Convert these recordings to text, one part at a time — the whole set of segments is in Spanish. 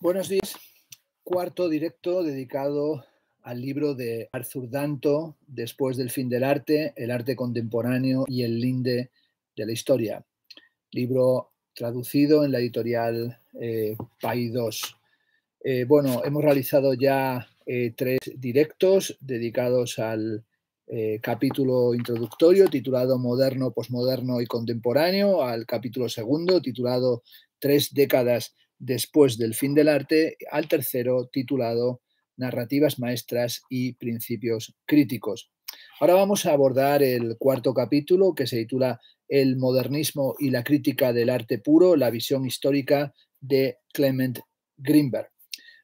Buenos días. Cuarto directo dedicado al libro de Arthur Danto, Después del fin del arte, el arte contemporáneo y el linde de la historia. Libro traducido en la editorial eh, 2. Eh, bueno, hemos realizado ya eh, tres directos dedicados al eh, capítulo introductorio titulado Moderno, Postmoderno y Contemporáneo, al capítulo segundo titulado Tres décadas después del fin del arte, al tercero titulado Narrativas Maestras y Principios Críticos. Ahora vamos a abordar el cuarto capítulo que se titula El modernismo y la crítica del arte puro, la visión histórica de Clement Greenberg.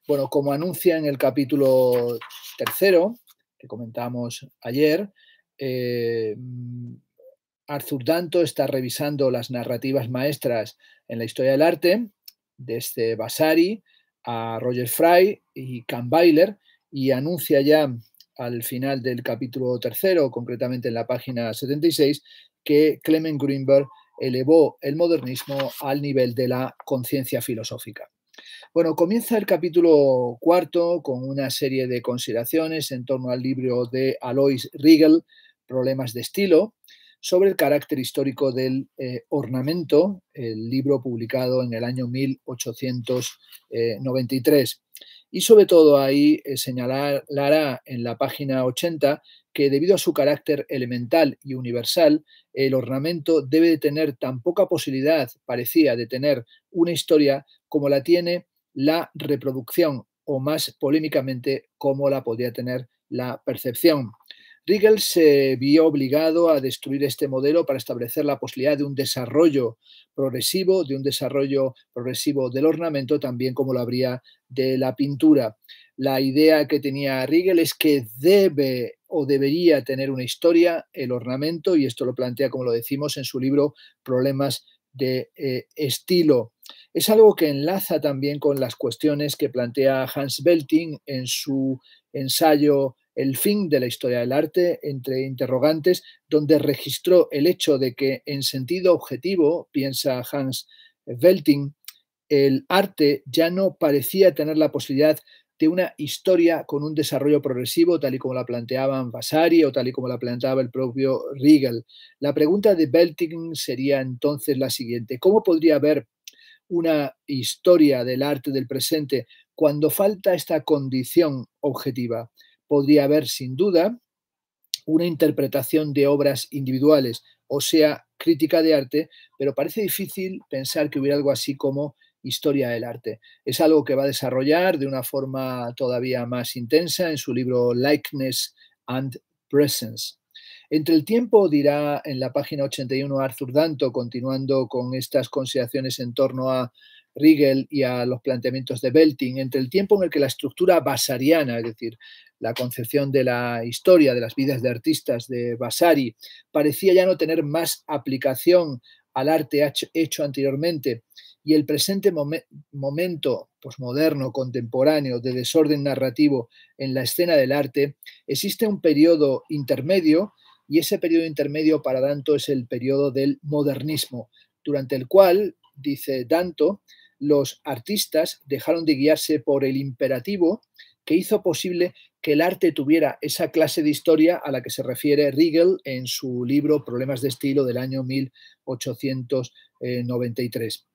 Bueno, como anuncia en el capítulo tercero, que comentamos ayer, eh, Arthur Danto está revisando las narrativas maestras en la historia del arte desde Vasari a Roger Fry y Cam y anuncia ya al final del capítulo tercero, concretamente en la página 76, que Clement Greenberg elevó el modernismo al nivel de la conciencia filosófica. Bueno, comienza el capítulo cuarto con una serie de consideraciones en torno al libro de Alois Riegel, Problemas de estilo, sobre el carácter histórico del eh, ornamento, el libro publicado en el año 1893. Eh, y sobre todo ahí eh, señalará en la página 80 que debido a su carácter elemental y universal, el ornamento debe de tener tan poca posibilidad, parecía, de tener una historia como la tiene la reproducción o más polémicamente como la podía tener la percepción. Riegel se vio obligado a destruir este modelo para establecer la posibilidad de un desarrollo progresivo, de un desarrollo progresivo del ornamento, también como lo habría de la pintura. La idea que tenía Riegel es que debe o debería tener una historia el ornamento, y esto lo plantea, como lo decimos, en su libro Problemas de eh, estilo. Es algo que enlaza también con las cuestiones que plantea Hans Belting en su ensayo el fin de la historia del arte, entre interrogantes, donde registró el hecho de que en sentido objetivo, piensa Hans Welting, el arte ya no parecía tener la posibilidad de una historia con un desarrollo progresivo, tal y como la planteaban Vasari o tal y como la planteaba el propio Riegel. La pregunta de Belting sería entonces la siguiente: ¿Cómo podría haber una historia del arte del presente cuando falta esta condición objetiva? podría haber sin duda una interpretación de obras individuales, o sea, crítica de arte, pero parece difícil pensar que hubiera algo así como historia del arte. Es algo que va a desarrollar de una forma todavía más intensa en su libro Likeness and Presence. Entre el tiempo, dirá en la página 81 Arthur Danto, continuando con estas consideraciones en torno a Riegel y a los planteamientos de Belting, entre el tiempo en el que la estructura basariana, es decir, la concepción de la historia de las vidas de artistas de Vasari parecía ya no tener más aplicación al arte hecho anteriormente y el presente momento posmoderno, contemporáneo, de desorden narrativo en la escena del arte, existe un periodo intermedio y ese periodo intermedio para Danto es el periodo del modernismo, durante el cual, dice Danto, los artistas dejaron de guiarse por el imperativo que hizo posible que el arte tuviera esa clase de historia a la que se refiere Riegel en su libro Problemas de Estilo del año 1893.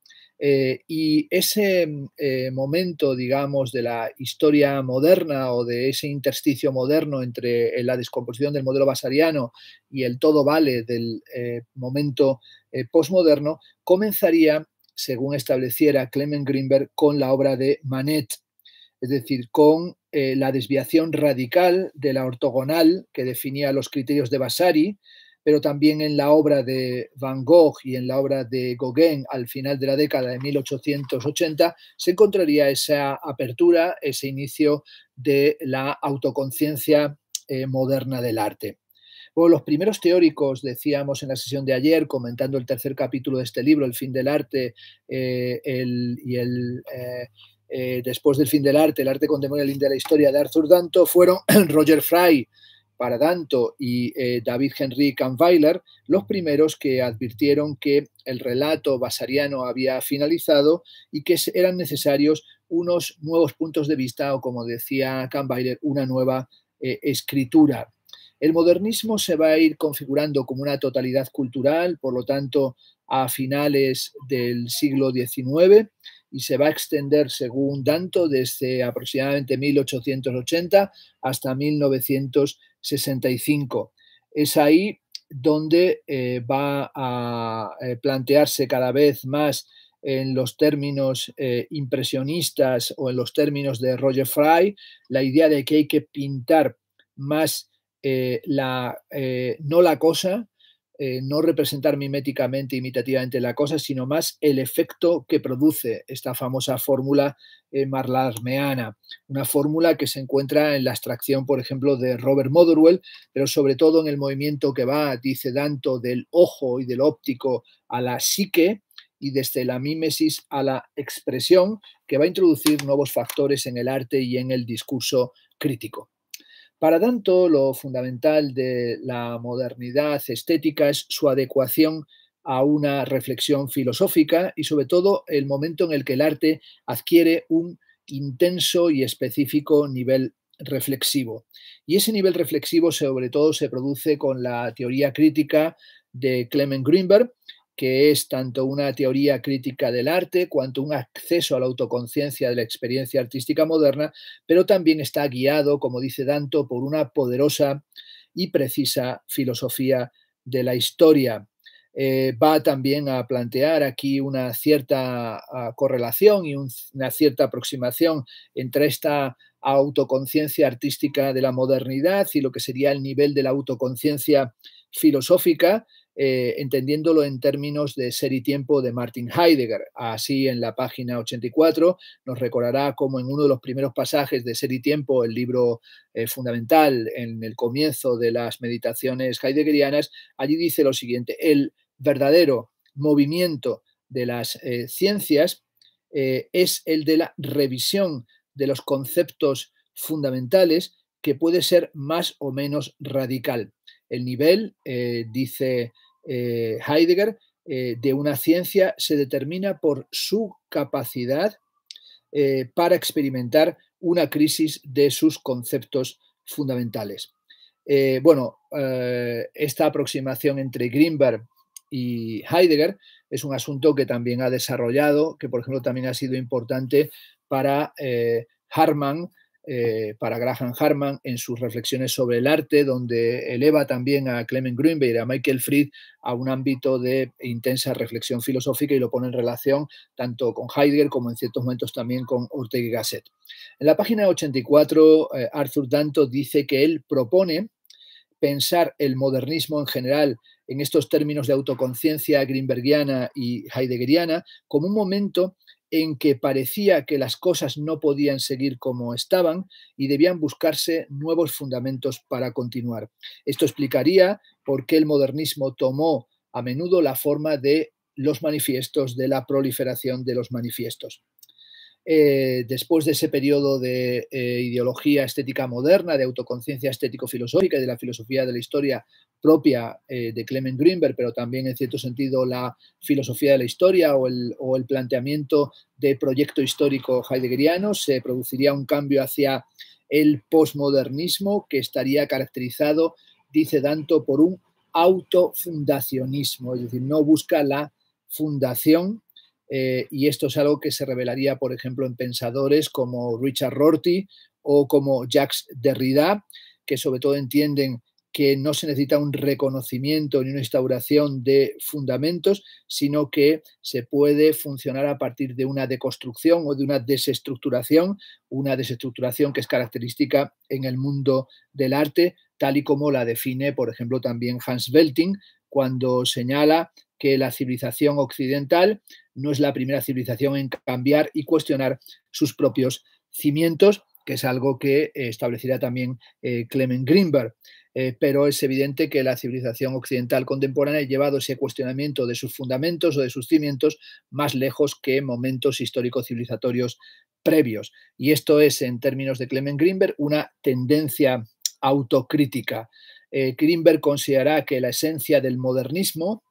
Eh, y ese eh, momento, digamos, de la historia moderna o de ese intersticio moderno entre eh, la descomposición del modelo basariano y el todo vale del momento posmoderno, comenzaría, según estableciera Clement Greenberg, con la obra de Manet, es decir, con eh, la desviación radical de la ortogonal que definía los criterios de Vasari, pero también en la obra de Van Gogh y en la obra de Gauguin al final de la década de 1880, se encontraría esa apertura, ese inicio de la autoconciencia eh, moderna del arte. los primeros teóricos, decíamos en la sesión de ayer, comentando el tercer capítulo de este libro, El fin del arte eh, y el, eh, después del fin del arte, el arte contemporáneo el de la historia de Arthur Danto, fueron Roger Fry para Danto y eh, David Henry Kahnweiler los primeros que advirtieron que el relato basariano había finalizado y que eran necesarios unos nuevos puntos de vista o, como decía Kahnweiler, una nueva eh, escritura. El modernismo se va a ir configurando como una totalidad cultural, por lo tanto, a finales del siglo XIX y se va a extender, según tanto, desde aproximadamente 1880 hasta 1965. Es ahí donde eh, va a eh, plantearse cada vez más en los términos eh, impresionistas o en los términos de Roger Fry, la idea de que hay que pintar más la, no la cosa, eh, no representar miméticamente, imitativamente la cosa, sino más el efecto que produce esta famosa fórmula eh, marlarmeana, una fórmula que se encuentra en la abstracción, por ejemplo, de Robert Motherwell, pero sobre todo en el movimiento que va, dice Danto, del ojo y del óptico a la psique y desde la mímesis a la expresión, que va a introducir nuevos factores en el arte y en el discurso crítico. Para tanto, lo fundamental de la modernidad estética es su adecuación a una reflexión filosófica y sobre todo el momento en el que el arte adquiere un intenso y específico nivel reflexivo. Y ese nivel reflexivo sobre todo se produce con la teoría crítica de Clement Greenberg, que es tanto una teoría crítica del arte cuanto un acceso a la autoconciencia de la experiencia artística moderna, pero también está guiado, como dice Danto, por una poderosa y precisa filosofía de la historia. Eh, va también a plantear aquí una cierta ah, correlación y una cierta aproximación entre esta autoconciencia artística de la modernidad y lo que sería el nivel de la autoconciencia filosófica, eh, entendiéndolo en términos de ser y tiempo de Martin Heidegger. Así, en la página 84 nos recordará cómo en uno de los primeros pasajes de Ser y tiempo, el libro eh, fundamental en el comienzo de las meditaciones heideggerianas, allí dice lo siguiente, el verdadero movimiento de las eh, ciencias es el de la revisión de los conceptos fundamentales que puede ser más o menos radical. El nivel, dice eh, Heidegger, eh, de una ciencia se determina por su capacidad eh, para experimentar una crisis de sus conceptos fundamentales. bueno, esta aproximación entre Greenberg y Heidegger es un asunto que también ha desarrollado, que por ejemplo también ha sido importante para Harman eh, para Graham Harman en sus reflexiones sobre el arte, donde eleva también a Clement Greenberg y a Michael Fried a un ámbito de intensa reflexión filosófica y lo pone en relación tanto con Heidegger como en ciertos momentos también con Ortega y Gasset. En la página 84, eh, Arthur Danto dice que él propone pensar el modernismo en general en estos términos de autoconciencia greenbergiana y heideggeriana como un momento en que parecía que las cosas no podían seguir como estaban y debían buscarse nuevos fundamentos para continuar. Esto explicaría por qué el modernismo tomó a menudo la forma de los manifiestos, de la proliferación de los manifiestos. Eh, después de ese periodo de eh, ideología estética moderna, de autoconciencia estético-filosófica y de la filosofía de la historia propia eh, de Clement Greenberg, pero también en cierto sentido la filosofía de la historia o el, planteamiento de proyecto histórico heideggeriano, se produciría un cambio hacia el posmodernismo que estaría caracterizado, dice Danto, por un autofundacionismo, es decir, no busca la fundación eh, y esto es algo que se revelaría, por ejemplo, en pensadores como Richard Rorty o como Jacques Derrida, que sobre todo entienden que no se necesita un reconocimiento ni una instauración de fundamentos, sino que se puede funcionar a partir de una deconstrucción o de una desestructuración, una desestructuración que es característica en el mundo del arte, tal y como la define, por ejemplo, también Hans Belting, cuando señala que la civilización occidental no es la primera civilización en cambiar y cuestionar sus propios cimientos, que es algo que eh, establecerá también eh, Clement Greenberg. Eh, pero es evidente que la civilización occidental contemporánea ha llevado ese cuestionamiento de sus fundamentos o de sus cimientos más lejos que momentos histórico-civilizatorios previos. Y esto es, en términos de Clement Greenberg, una tendencia autocrítica. Grimberg eh, Greenberg considerará que la esencia del modernismo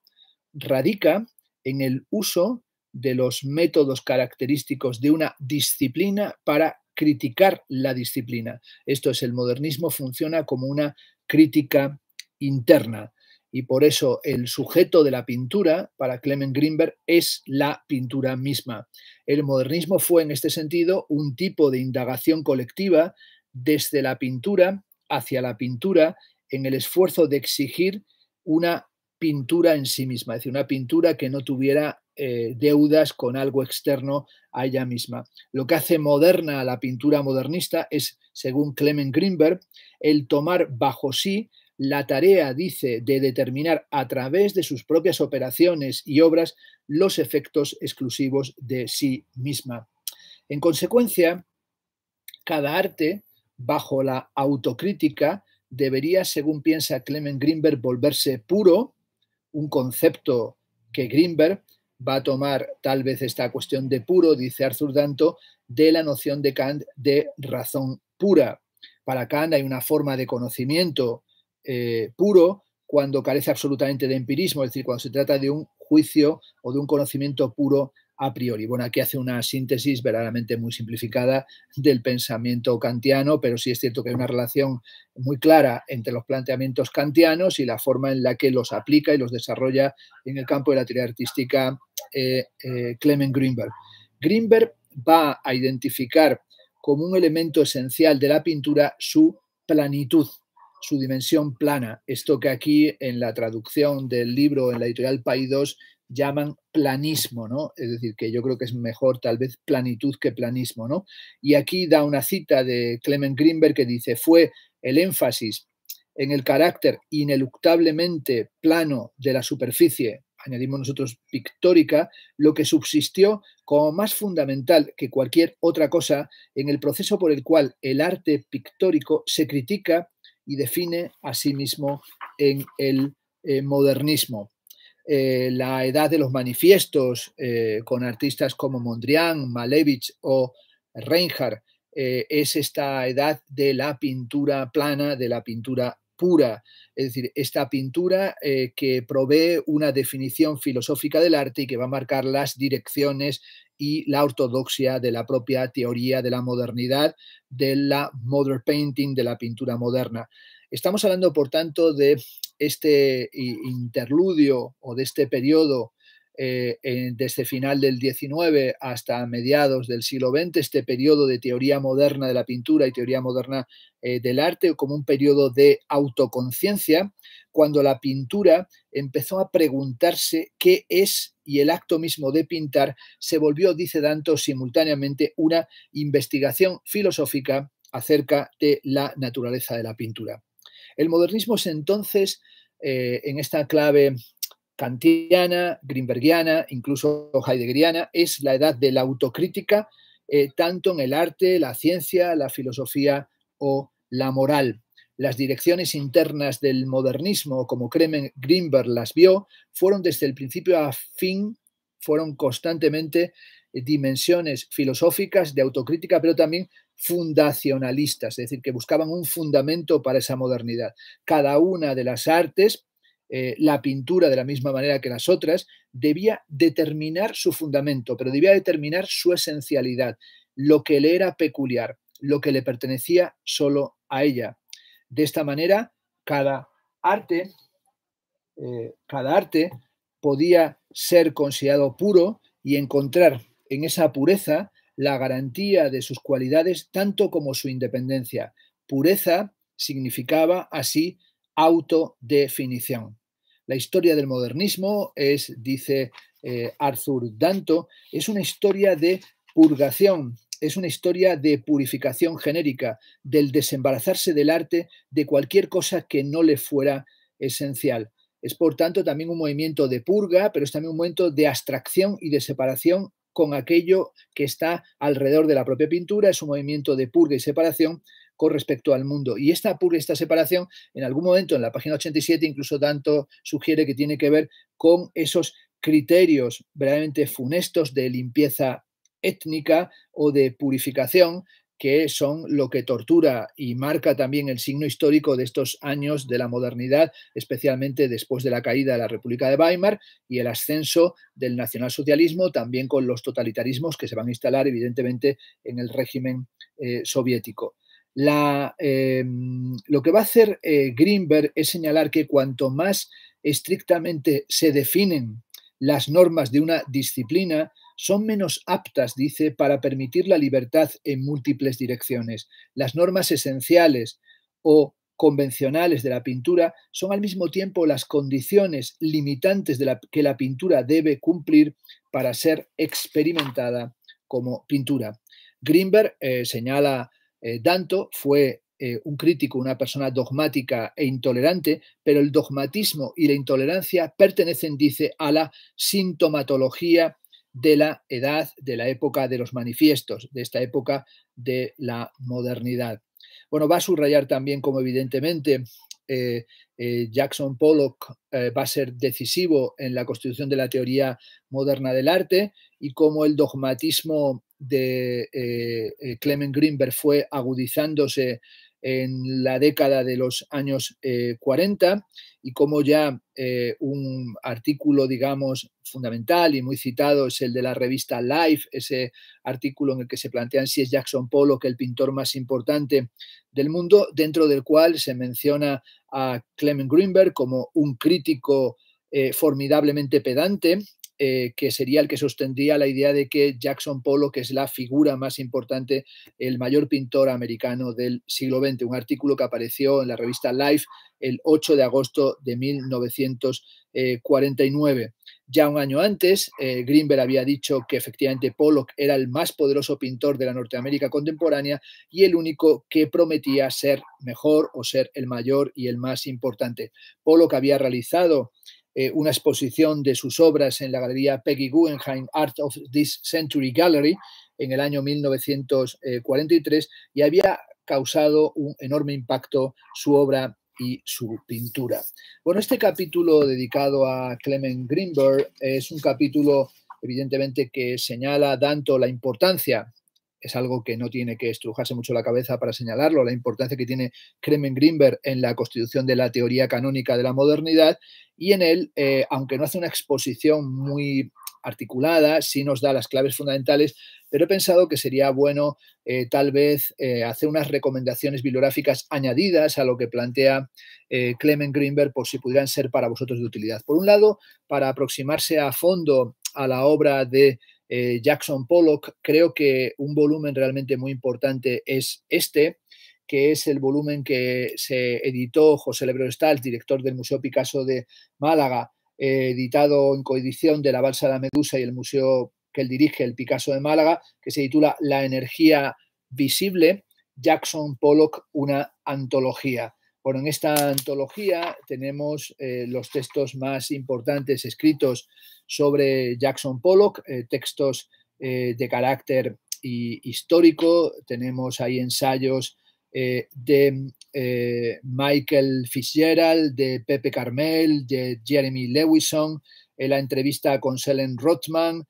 radica en el uso de los métodos característicos de una disciplina para criticar la disciplina. Esto es, el modernismo funciona como una crítica interna y por eso el sujeto de la pintura para Clement Greenberg es la pintura misma. El modernismo fue en este sentido un tipo de indagación colectiva desde la pintura hacia la pintura en el esfuerzo de exigir una pintura en sí misma, es decir, una pintura que no tuviera eh, deudas con algo externo a ella misma. Lo que hace moderna la pintura modernista es, según Clement Greenberg, el tomar bajo sí la tarea, dice, de determinar a través de sus propias operaciones y obras los efectos exclusivos de sí misma. En consecuencia, cada arte, bajo la autocrítica, debería, según piensa Clement Greenberg, volverse puro, un concepto que Greenberg va a tomar tal vez esta cuestión de puro, dice Arthur Danto, de la noción de Kant de razón pura. Para Kant hay una forma de conocimiento eh, puro cuando carece absolutamente de empirismo, es decir, cuando se trata de un juicio o de un conocimiento puro a priori. Bueno, aquí hace una síntesis verdaderamente muy simplificada del pensamiento kantiano, pero sí es cierto que hay una relación muy clara entre los planteamientos kantianos y la forma en la que los aplica y los desarrolla en el campo de la teoría artística eh, eh, Clement Greenberg. Greenberg va a identificar como un elemento esencial de la pintura su planitud, su dimensión plana. Esto que aquí en la traducción del libro en la editorial Paidós llaman planismo, ¿no? Es decir, que yo creo que es mejor tal vez planitud que planismo, ¿no? Y aquí da una cita de Clement Greenberg que dice, fue el énfasis en el carácter ineluctablemente plano de la superficie, añadimos nosotros pictórica, lo que subsistió como más fundamental que cualquier otra cosa en el proceso por el cual el arte pictórico se critica y define a sí mismo en el eh, modernismo. Eh, la edad de los manifiestos eh, con artistas como Mondrian, Malevich o Reinhardt, eh, es esta edad de la pintura plana, de la pintura pura, es decir, esta pintura que provee una definición filosófica del arte y que va a marcar las direcciones y la ortodoxia de la propia teoría de la modernidad, de la modern painting, de la pintura moderna. Estamos hablando, por tanto, de este interludio o de este periodo eh, desde final del XIX hasta mediados del siglo XX, este periodo de teoría moderna de la pintura y teoría moderna eh, del arte como un periodo de autoconciencia, cuando la pintura empezó a preguntarse qué es y el acto mismo de pintar se volvió, dice Danto, simultáneamente una investigación filosófica acerca de la naturaleza de la pintura. El modernismo es entonces, eh, en esta clave kantiana, greenbergiana, incluso heideggeriana, es la edad de la autocrítica, eh, tanto en el arte, la ciencia, la filosofía o la moral. Las direcciones internas del modernismo, como Kremen Greenberg las vio, fueron desde el principio a fin, fueron constantemente dimensiones filosóficas de autocrítica, pero también fundacionalistas, es decir, que buscaban un fundamento para esa modernidad. Cada una de las artes, eh, la pintura de la misma manera que las otras, debía determinar su fundamento, pero debía determinar su esencialidad, lo que le era peculiar, lo que le pertenecía solo a ella. De esta manera, cada arte, eh, cada arte podía ser considerado puro y encontrar en esa pureza la garantía de sus cualidades tanto como su independencia. Pureza significaba así autodefinición. La historia del modernismo es, dice eh, Arthur Danto, es una historia de purgación, es una historia de purificación genérica, del desembarazarse del arte, de cualquier cosa que no le fuera esencial. Es por tanto también un movimiento de purga, pero es también un momento de abstracción y de separación con aquello que está alrededor de la propia pintura, es un movimiento de purga y separación con respecto al mundo. Y esta purga, esta separación, en algún momento en la página 87 incluso tanto sugiere que tiene que ver con esos criterios verdaderamente funestos de limpieza étnica o de purificación que son lo que tortura y marca también el signo histórico de estos años de la modernidad, especialmente después de la caída de la República de Weimar y el ascenso del nacionalsocialismo, también con los totalitarismos que se van a instalar evidentemente en el régimen eh, soviético. Eh, lo que va a hacer eh, Greenberg es señalar que cuanto más estrictamente se definen las normas de una disciplina, son menos aptas, dice, para permitir la libertad en múltiples direcciones. Las normas esenciales o convencionales de la pintura son al mismo tiempo las condiciones limitantes de que la pintura debe cumplir para ser experimentada como pintura. Greenberg, eh, señala eh, Danto, fue eh, un crítico, una persona dogmática e intolerante, pero el dogmatismo y la intolerancia pertenecen, dice, a la sintomatología de la edad, de la época de los manifiestos, de esta época de la modernidad. Bueno, va a subrayar también como evidentemente eh, eh, Jackson Pollock eh, va a ser decisivo en la constitución de la teoría moderna del arte y cómo el dogmatismo de Clement Greenberg fue agudizándose en la década de los años 40 eh, y como ya eh, un artículo, digamos, fundamental y muy citado es el de la revista Life, ese artículo en el que se plantean si es Jackson Pollock el pintor más importante del mundo, dentro del cual se menciona a Clement Greenberg como un crítico eh, formidablemente pedante eh, que sería el que sostendría la idea de que Jackson Pollock es la figura más importante, el mayor pintor americano del siglo XX. Un artículo que apareció en la revista Life el 8 de agosto de 1949. Eh, ya un año antes, eh, Greenberg había dicho que efectivamente Pollock era el más poderoso pintor de la Norteamérica contemporánea y el único que prometía ser mejor o ser el mayor y el más importante. Pollock había realizado eh, una exposición de sus obras en la Galería Peggy Guggenheim Art of This Century Gallery en el año 1943 eh, y había causado un enorme impacto su obra y su pintura. Bueno, este capítulo dedicado a Clement Greenberg es un capítulo evidentemente que señala tanto la importancia es algo que no tiene que estrujarse mucho la cabeza para señalarlo, la importancia que tiene Kremen Greenberg en la constitución de la teoría canónica de la modernidad, y en él, eh, aunque no hace una exposición muy articulada, sí nos da las claves fundamentales, pero he pensado que sería bueno eh, tal vez eh, hacer unas recomendaciones bibliográficas añadidas a lo que plantea eh, Clement Greenberg por si pudieran ser para vosotros de utilidad. Por un lado, para aproximarse a fondo a la obra de eh, Jackson Pollock. Creo que un volumen realmente muy importante es este, que es el volumen que se editó José Lebrero director del Museo Picasso de Málaga, eh, editado en coedición de La Balsa de la Medusa y el museo que él dirige, el Picasso de Málaga, que se titula La energía visible, Jackson Pollock, una antología. Bueno, en esta antología tenemos eh, los textos más importantes escritos sobre Jackson Pollock, eh, textos eh, de carácter histórico, tenemos ahí ensayos de Michael Fitzgerald, de Pepe Carmel, de Jeremy Lewison, la entrevista con Selen Rothman,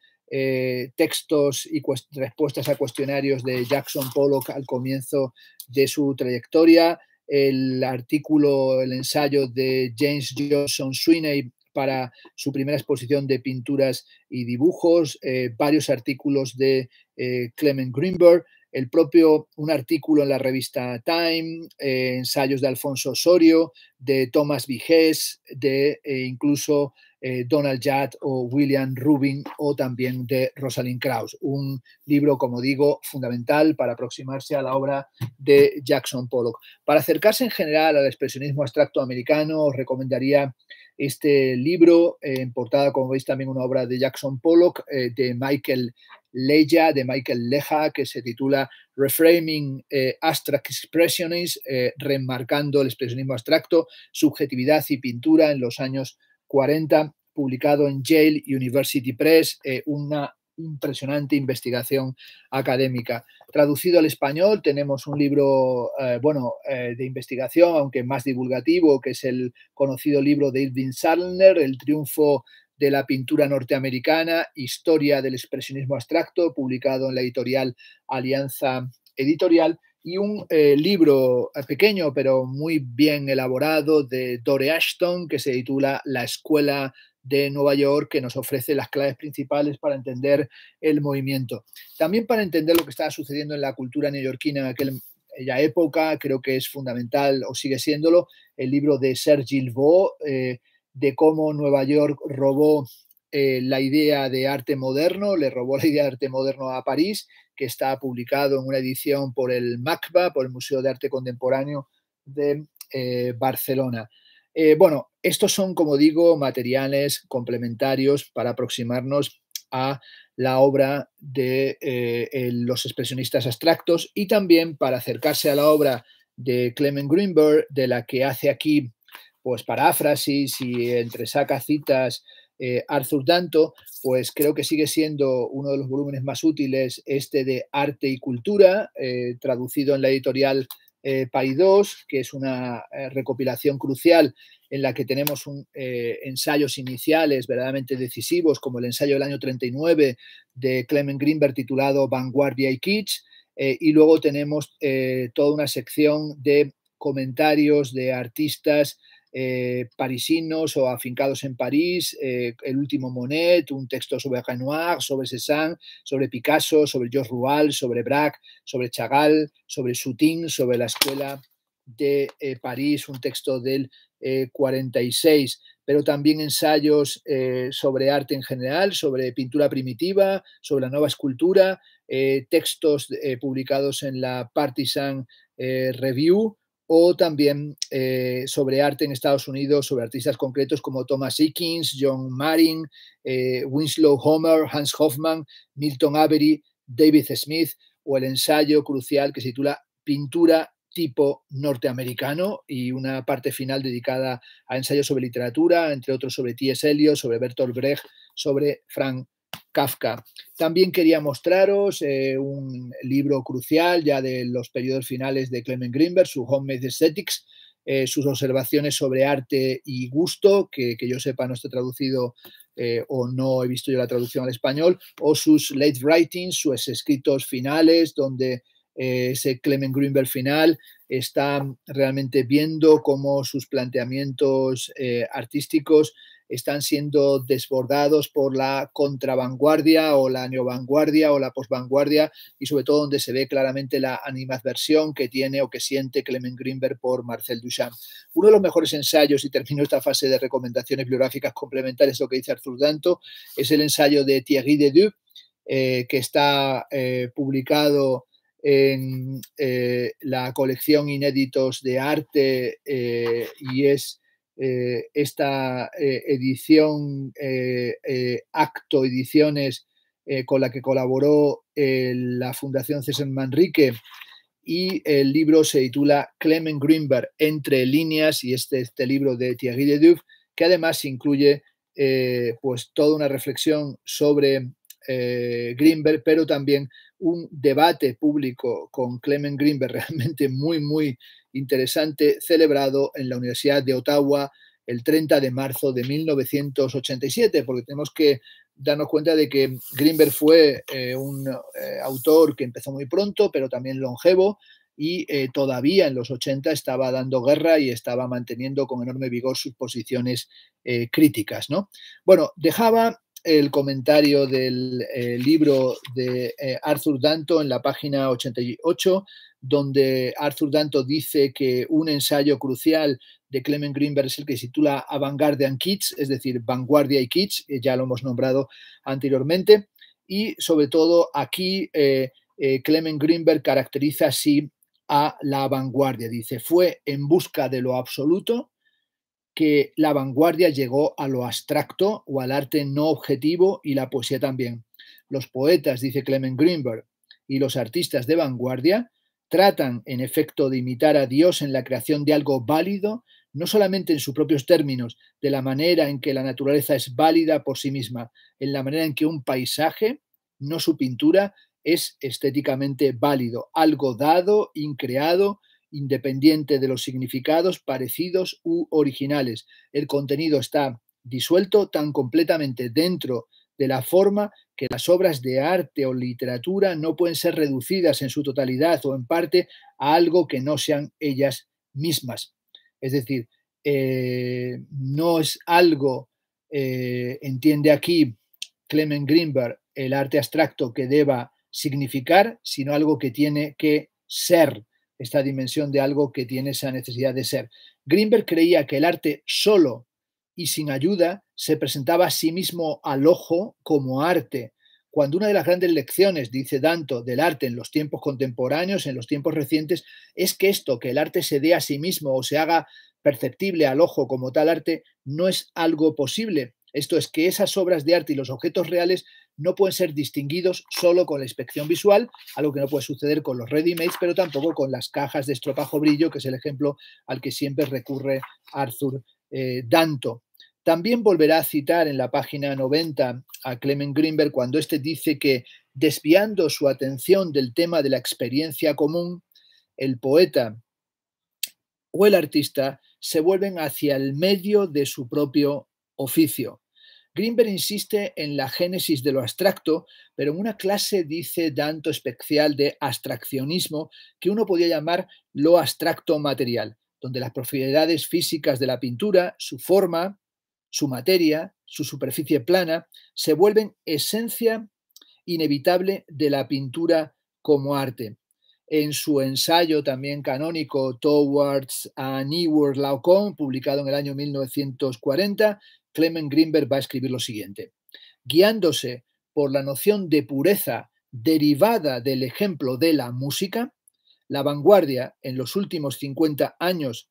textos y respuestas a cuestionarios de Jackson Pollock al comienzo de su trayectoria, el artículo, el ensayo de James Johnson Sweeney para su primera exposición de pinturas y dibujos, eh, varios artículos de eh, Clement Greenberg, el propio, un artículo en la revista Time, eh, ensayos de Alfonso Osorio, de Thomas Vigés, de incluso eh, Donald Judd o William Rubin o también de Rosalind Krauss. Un libro, como digo, fundamental para aproximarse a la obra de Jackson Pollock. Para acercarse en general al expresionismo abstracto americano, os recomendaría este libro, eh, en portada, como veis, también una obra de Jackson Pollock, eh, de Michael Leja, de Michael Leja, que se titula Reframing Abstract Expressionism", remarcando el expresionismo abstracto, subjetividad y pintura en los años 40, publicado en Yale University Press, eh, una impresionante investigación académica. Traducido al español, tenemos un libro, eh, bueno, eh, de investigación, aunque más divulgativo, que es el conocido libro de Irving Sandler, El triunfo de la pintura norteamericana, Historia del expresionismo abstracto, publicado en la editorial Alianza Editorial y un eh, libro eh, pequeño pero muy bien elaborado de Dore Ashton que se titula La Escuela de Nueva York que nos ofrece las claves principales para entender el movimiento. También para entender lo que estaba sucediendo en la cultura neoyorquina en aquella época, creo que es fundamental o sigue siéndolo, el libro de Serge Gilbo eh, de cómo Nueva York robó eh, la idea de arte moderno, le robó la idea de arte moderno a París, que está publicado en una edición por el MACBA, por el Museo de Arte Contemporáneo de eh, Barcelona. Eh, bueno, estos son, como digo, materiales complementarios para aproximarnos a la obra de los expresionistas abstractos y también para acercarse a la obra de Clement Greenberg, de la que hace aquí pues paráfrasis y saca citas eh, Arthur Danto, pues creo que sigue siendo uno de los volúmenes más útiles, este de Arte y Cultura, eh, traducido en la editorial eh, 2 que es una eh, recopilación crucial en la que tenemos ensayos iniciales verdaderamente decisivos, como el ensayo del año 39 de Clement Greenberg titulado Vanguardia y Kitsch, y luego tenemos toda una sección de comentarios de artistas eh, parisinos o afincados en París, eh, El último Monet, un texto sobre Renoir, sobre Cézanne, sobre Picasso, sobre Georges Roual, sobre Braque, sobre Chagall, sobre Soutin, sobre la escuela de eh, París, un texto del 46, pero también ensayos sobre arte en general, sobre pintura primitiva, sobre la nueva escultura, textos publicados en la Partisan Review, o también eh, sobre arte en Estados Unidos, sobre artistas concretos como Thomas Eakins, John Marin, eh, Winslow Homer, Hans Hoffman, Milton Avery, David Smith, o el ensayo crucial que se titula Pintura tipo norteamericano y una parte final dedicada a ensayos sobre literatura, entre otros sobre T.S. Eliot, sobre Bertolt Brecht, sobre Frank Kafka. También quería mostraros eh, un libro crucial ya de los periodos finales de Clement Greenberg, su Homemade Aesthetics, eh, sus observaciones sobre arte y gusto, que, que yo sepa no está traducido eh, o no he visto yo la traducción al español, o sus late writings, sus escritos finales, donde ese Clement Greenberg final está realmente viendo cómo sus planteamientos artísticos están siendo desbordados por la contravanguardia o la neovanguardia o la posvanguardia y sobre todo donde se ve claramente la animadversión que tiene o que siente Clement Greenberg por Marcel Duchamp. Uno de los mejores ensayos, y termino esta fase de recomendaciones biográficas complementarias lo que dice Arthur Danto, es el ensayo de Thierry Deduc, eh, que está eh, publicado en eh, la colección Inéditos de Arte y es eh, esta eh, edición, eh, acto ediciones con la que colaboró la Fundación César Manrique y el libro se titula Clement Greenberg, Entre líneas, y este, este libro de Thierry Duf, que además incluye pues toda una reflexión sobre Greenberg, pero también un debate público con Clement Greenberg realmente muy, muy interesante, celebrado en la Universidad de Ottawa el 30 de marzo de 1987, porque tenemos que darnos cuenta de que Greenberg fue eh, un eh, autor que empezó muy pronto, pero también longevo, y eh, todavía en los 80 estaba dando guerra y estaba manteniendo con enorme vigor sus posiciones críticas. ¿no? Bueno, dejaba el comentario del eh, libro de eh, Arthur Danto en la página 88, donde Arthur Danto dice que un ensayo crucial de Clement Greenberg es el que se titula Avantgarde and Kids, es decir, Vanguardia y Kids, ya lo hemos nombrado anteriormente, y sobre todo aquí eh, Clement Greenberg caracteriza así a la vanguardia, dice, fue en busca de lo absoluto, que la vanguardia llegó a lo abstracto o al arte no objetivo y la poesía también. Los poetas, dice Clement Greenberg, y los artistas de vanguardia tratan, en efecto, de imitar a Dios en la creación de algo válido, no solamente en sus propios términos, de la manera en que la naturaleza es válida por sí misma, en la manera en que un paisaje, no su pintura, es estéticamente válido, algo dado, increado, independiente de los significados parecidos u originales. El contenido está disuelto tan completamente dentro de la forma que las obras de arte o literatura no pueden ser reducidas en su totalidad o en parte a algo que no sean ellas mismas. Es decir, eh, no es algo, eh, entiende aquí Clement Greenberg, el arte abstracto que deba significar, sino algo que tiene que ser esta dimensión de algo que tiene esa necesidad de ser. Greenberg creía que el arte solo y sin ayuda se presentaba a sí mismo al ojo como arte, cuando una de las grandes lecciones, dice Danto, del arte en los tiempos contemporáneos, en los tiempos recientes, es que esto, que el arte se dé a sí mismo o se haga perceptible al ojo como tal arte, no es algo posible, esto es que esas obras de arte y los objetos reales no pueden ser distinguidos solo con la inspección visual, algo que no puede suceder con los ready-mades, pero tampoco con las cajas de estropajo brillo, que es el ejemplo al que siempre recurre Arthur eh, Danto. También volverá a citar en la página 90 a Clement Greenberg cuando éste dice que, desviando su atención del tema de la experiencia común, el poeta o el artista se vuelven hacia el medio de su propio oficio. Greenberg insiste en la génesis de lo abstracto, pero en una clase dice tanto especial de abstraccionismo que uno podía llamar lo abstracto material, donde las propiedades físicas de la pintura, su forma, su materia, su superficie plana, se vuelven esencia inevitable de la pintura como arte. En su ensayo también canónico Towards a New World Laocoon, publicado en el año 1940, Clement Greenberg va a escribir lo siguiente. Guiándose por la noción de pureza derivada del ejemplo de la música, la vanguardia en los últimos 50 años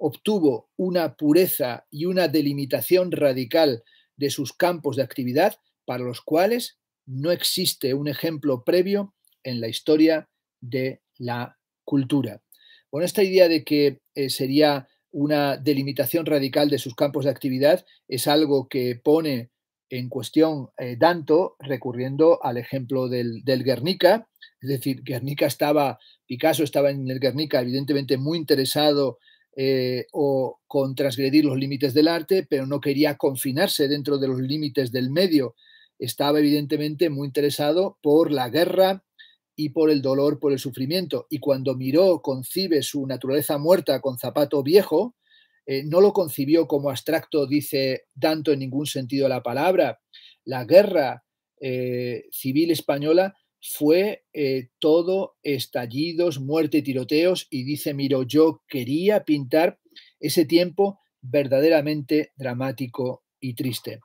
obtuvo una pureza y una delimitación radical de sus campos de actividad para los cuales no existe un ejemplo previo en la historia de la cultura. Bueno, esta idea de que eh, sería una delimitación radical de sus campos de actividad es algo que pone en cuestión tanto eh, Danto recurriendo al ejemplo del, Guernica. Es decir, Guernica estaba, Picasso estaba en el Guernica evidentemente muy interesado eh, o con transgredir los límites del arte, pero no quería confinarse dentro de los límites del medio. Estaba evidentemente muy interesado por la guerra, y por el dolor, por el sufrimiento. Y cuando miró, concibe su naturaleza muerta con zapato viejo, eh, no lo concibió como abstracto, dice tanto en ningún sentido la palabra. La guerra eh, civil española fue eh, todo estallidos, muerte, tiroteos, y dice Miro, yo quería pintar ese tiempo verdaderamente dramático y triste.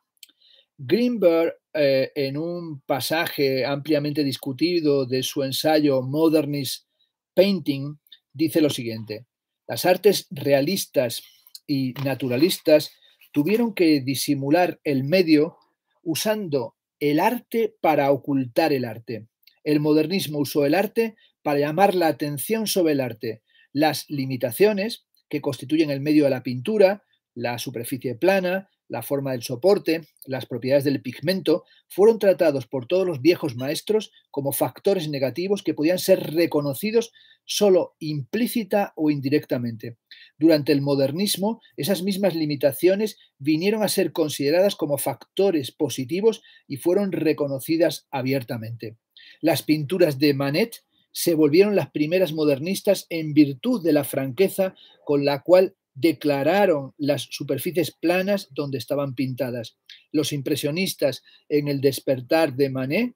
Greenberg eh, en un pasaje ampliamente discutido de su ensayo Modernist Painting, dice lo siguiente, las artes realistas y naturalistas tuvieron que disimular el medio usando el arte para ocultar el arte. El modernismo usó el arte para llamar la atención sobre el arte. Las limitaciones que constituyen el medio de la pintura, la superficie plana, la forma del soporte, las propiedades del pigmento, fueron tratados por todos los viejos maestros como factores negativos que podían ser reconocidos solo implícita o indirectamente. Durante el modernismo, esas mismas limitaciones vinieron a ser consideradas como factores positivos y fueron reconocidas abiertamente. Las pinturas de Manet se volvieron las primeras modernistas en virtud de la franqueza con la cual declararon las superficies planas donde estaban pintadas. Los impresionistas en el despertar de Manet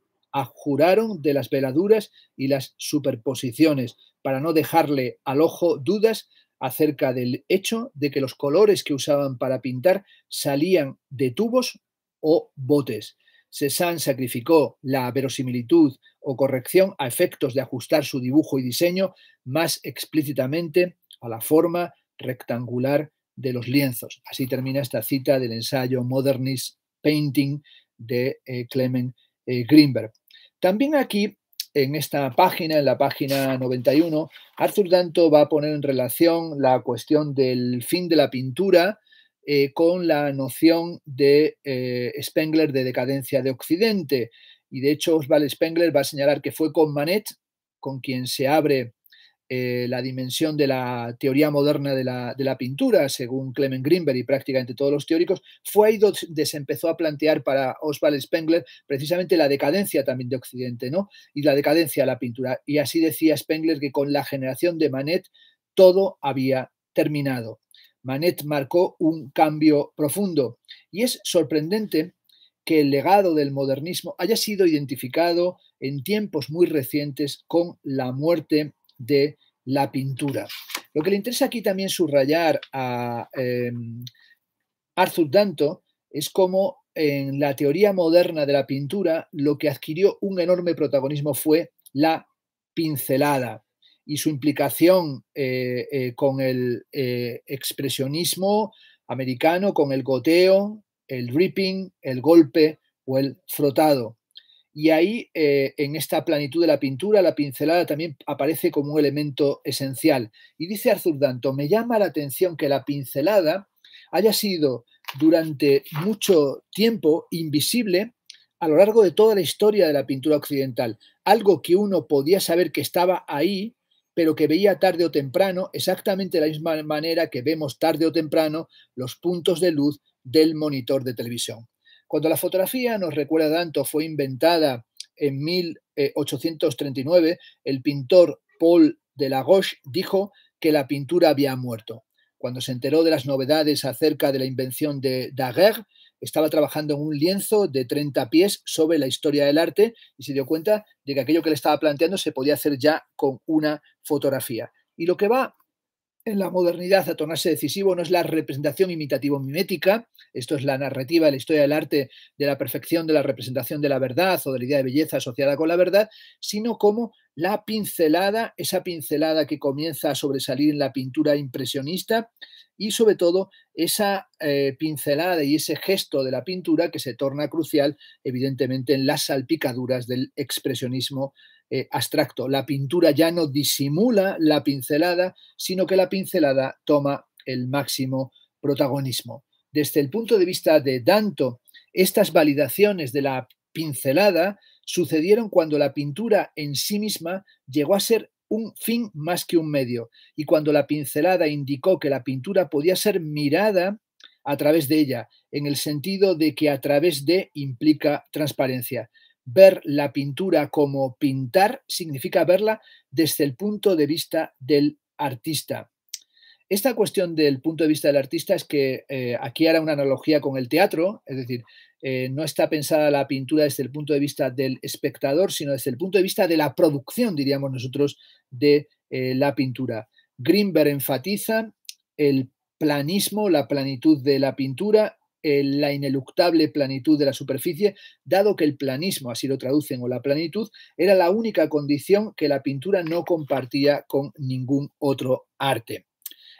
juraron de las veladuras y las superposiciones para no dejarle al ojo dudas acerca del hecho de que los colores que usaban para pintar salían de tubos o botes. Cézanne sacrificó la verosimilitud o corrección a efectos de ajustar su dibujo y diseño más explícitamente a la forma, rectangular de los lienzos. Así termina esta cita del ensayo Modernist Painting de eh, Clement eh, Greenberg. También aquí, en esta página, en la página 91, Arthur Danto va a poner en relación la cuestión del fin de la pintura eh, con la noción de Spengler de decadencia de Occidente. Y de hecho, Oswald Spengler va a señalar que fue con Manet con quien se abre eh, la dimensión de la teoría moderna de la, de la, pintura, según Clement Greenberg y prácticamente todos los teóricos, fue ahí donde se empezó a plantear para Oswald Spengler precisamente la decadencia también de Occidente, ¿no? Y la decadencia de la pintura. Y así decía Spengler que con la generación de Manet todo había terminado. Manet marcó un cambio profundo y es sorprendente que el legado del modernismo haya sido identificado en tiempos muy recientes con la muerte de la pintura. Lo que le interesa aquí también subrayar a em, Arthur Danto es cómo en la teoría moderna de la pintura lo que adquirió un enorme protagonismo fue la pincelada y su implicación eh, eh, con el eh, expresionismo americano, con el goteo, el ripping, el golpe o el frotado. Y ahí, eh, en esta planitud de la pintura, la pincelada también aparece como un elemento esencial. Y dice Arthur Danto, me llama la atención que la pincelada haya sido durante mucho tiempo invisible a lo largo de toda la historia de la pintura occidental, algo que uno podía saber que estaba ahí, pero que veía tarde o temprano, exactamente de la misma manera que vemos tarde o temprano los puntos de luz del monitor de televisión. Cuando la fotografía, nos recuerda tanto, fue inventada en 1839, eh, el pintor Paul de la dijo que la pintura había muerto. Cuando se enteró de las novedades acerca de la invención de Daguerre, estaba trabajando en un lienzo de 30 pies sobre la historia del arte y se dio cuenta de que aquello que le estaba planteando se podía hacer ya con una fotografía. Y lo que va en la modernidad a tornarse decisivo no es la representación imitativo-mimética, esto es la narrativa, la historia del arte de la perfección de la representación de la verdad o de la idea de belleza asociada con la verdad, sino como la pincelada, esa pincelada que comienza a sobresalir en la pintura impresionista y sobre todo esa eh, pincelada y ese gesto de la pintura que se torna crucial evidentemente en las salpicaduras del expresionismo eh, abstracto. La pintura ya no disimula la pincelada, sino que la pincelada toma el máximo protagonismo. Desde el punto de vista de Danto, estas validaciones de la pincelada sucedieron cuando la pintura en sí misma llegó a ser un fin más que un medio, y cuando la pincelada indicó que la pintura podía ser mirada a través de ella, en el sentido de que a través de implica transparencia. Ver la pintura como pintar significa verla desde el punto de vista del artista. Esta cuestión del punto de vista del artista es que eh, aquí hará una analogía con el teatro, es decir, eh, no está pensada la pintura desde el punto de vista del espectador, sino desde el punto de vista de la producción, diríamos nosotros, de eh, la pintura. Greenberg enfatiza el planismo, la planitud de la pintura la ineluctable planitud de la superficie, dado que el planismo, así lo traducen, o la planitud, era la única condición que la pintura no compartía con ningún otro arte.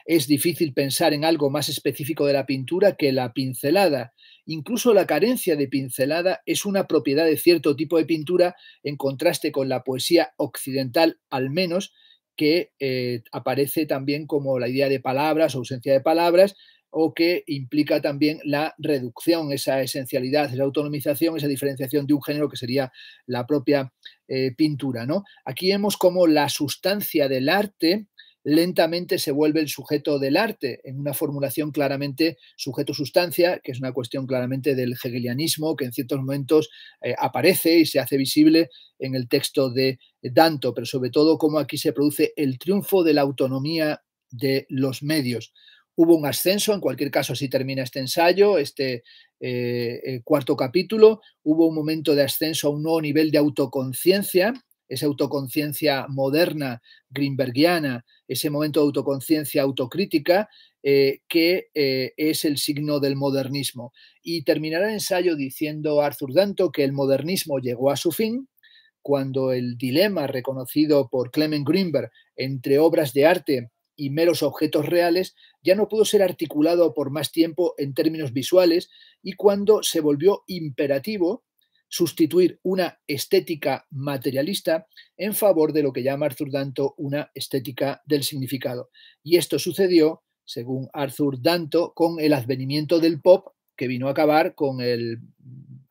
Es difícil pensar en algo más específico de la pintura que la pincelada. Incluso la carencia de pincelada es una propiedad de cierto tipo de pintura, en contraste con la poesía occidental al menos, que eh, aparece también como la idea de palabras, o ausencia de palabras, o que implica también la reducción, esa esencialidad, esa autonomización, esa diferenciación de un género que sería la propia eh, pintura. ¿no? Aquí vemos cómo la sustancia del arte lentamente se vuelve el sujeto del arte, en una formulación claramente sujeto-sustancia, que es una cuestión claramente del hegelianismo, que en ciertos momentos eh, aparece y se hace visible en el texto de Danto, pero sobre todo cómo aquí se produce el triunfo de la autonomía de los medios hubo un ascenso, en cualquier caso si termina este ensayo, este eh, eh, cuarto capítulo, hubo un momento de ascenso a un nuevo nivel de autoconciencia, esa autoconciencia moderna, greenbergiana, ese momento de autoconciencia autocrítica, eh, que es el signo del modernismo. Y terminará el ensayo diciendo Arthur Danto que el modernismo llegó a su fin cuando el dilema reconocido por Clement Greenberg entre obras de arte y meros objetos reales, ya no pudo ser articulado por más tiempo en términos visuales y cuando se volvió imperativo sustituir una estética materialista en favor de lo que llama Arthur Danto una estética del significado. Y esto sucedió, según Arthur Danto, con el advenimiento del pop, que vino a acabar con el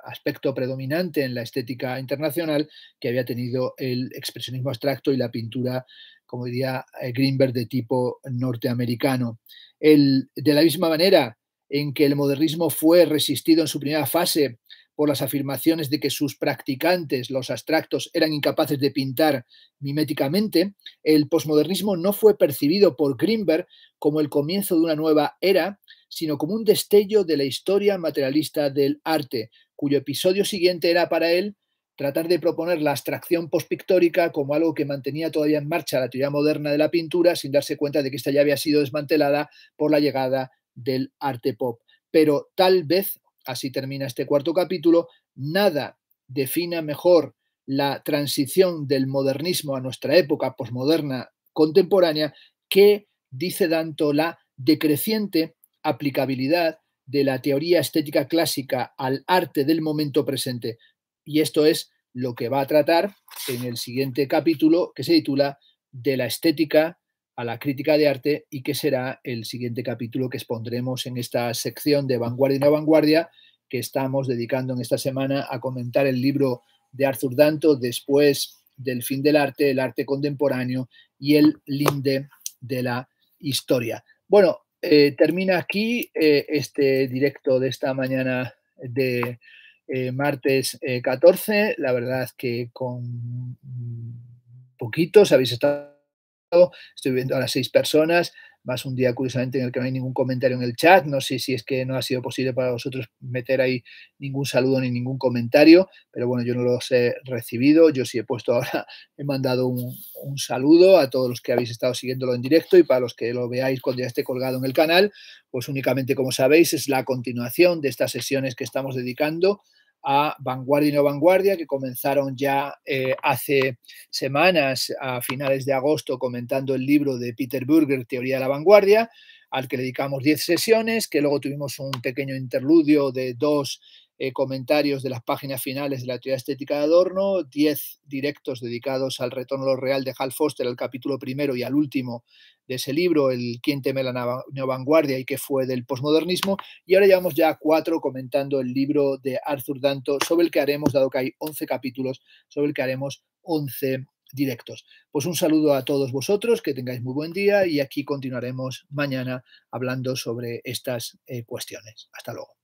aspecto predominante en la estética internacional que había tenido el expresionismo abstracto y la pintura como diría eh, Greenberg, de tipo norteamericano. de la misma manera en que el modernismo fue resistido en su primera fase por las afirmaciones de que sus practicantes, los abstractos, eran incapaces de pintar miméticamente, el posmodernismo no fue percibido por Greenberg como el comienzo de una nueva era, sino como un destello de la historia materialista del arte, cuyo episodio siguiente era para él tratar de proponer la abstracción postpictórica como algo que mantenía todavía en marcha la teoría moderna de la pintura sin darse cuenta de que esta ya había sido desmantelada por la llegada del arte pop. Pero tal vez, así termina este cuarto capítulo, nada defina mejor la transición del modernismo a nuestra época posmoderna contemporánea que, dice tanto la decreciente aplicabilidad de la teoría estética clásica al arte del momento presente. Y esto es lo que va a tratar en el siguiente capítulo que se titula De la estética a la crítica de arte y que será el siguiente capítulo que expondremos en esta sección de Vanguardia y No Vanguardia que estamos dedicando en esta semana a comentar el libro de Arthur Danto después del fin del arte, el arte contemporáneo y el linde de la historia. Bueno, eh, termina aquí eh, este directo de esta mañana de eh, martes 14. Eh, la verdad que con poquitos habéis estado, estoy viendo a las seis personas, más un día curiosamente en el que no hay ningún comentario en el chat. No sé si es que no ha sido posible para vosotros meter ahí ningún saludo ni ningún comentario, pero bueno, yo no los he recibido. Yo sí he puesto ahora, he mandado un, un saludo a todos los que habéis estado siguiéndolo en directo y para los que lo veáis cuando ya esté colgado en el canal, pues únicamente como sabéis es la continuación de estas sesiones que estamos dedicando a Vanguardia y No Vanguardia, que comenzaron ya eh, hace semanas, a finales de agosto, comentando el libro de Peter Burger, Teoría de la Vanguardia, al que dedicamos 10 sesiones, que luego tuvimos un pequeño interludio de dos eh, comentarios de las páginas finales de la teoría estética de Adorno, 10 directos dedicados al retorno lo real de Hal Foster, al capítulo primero y al último de ese libro, el Quién teme la neovanguardia y qué fue del posmodernismo. Y ahora llevamos ya cuatro comentando el libro de Arthur Danto, sobre el que haremos, dado que hay 11 capítulos, sobre el que haremos 11 directos. Pues un saludo a todos vosotros, que tengáis muy buen día y aquí continuaremos mañana hablando sobre estas eh, cuestiones. Hasta luego.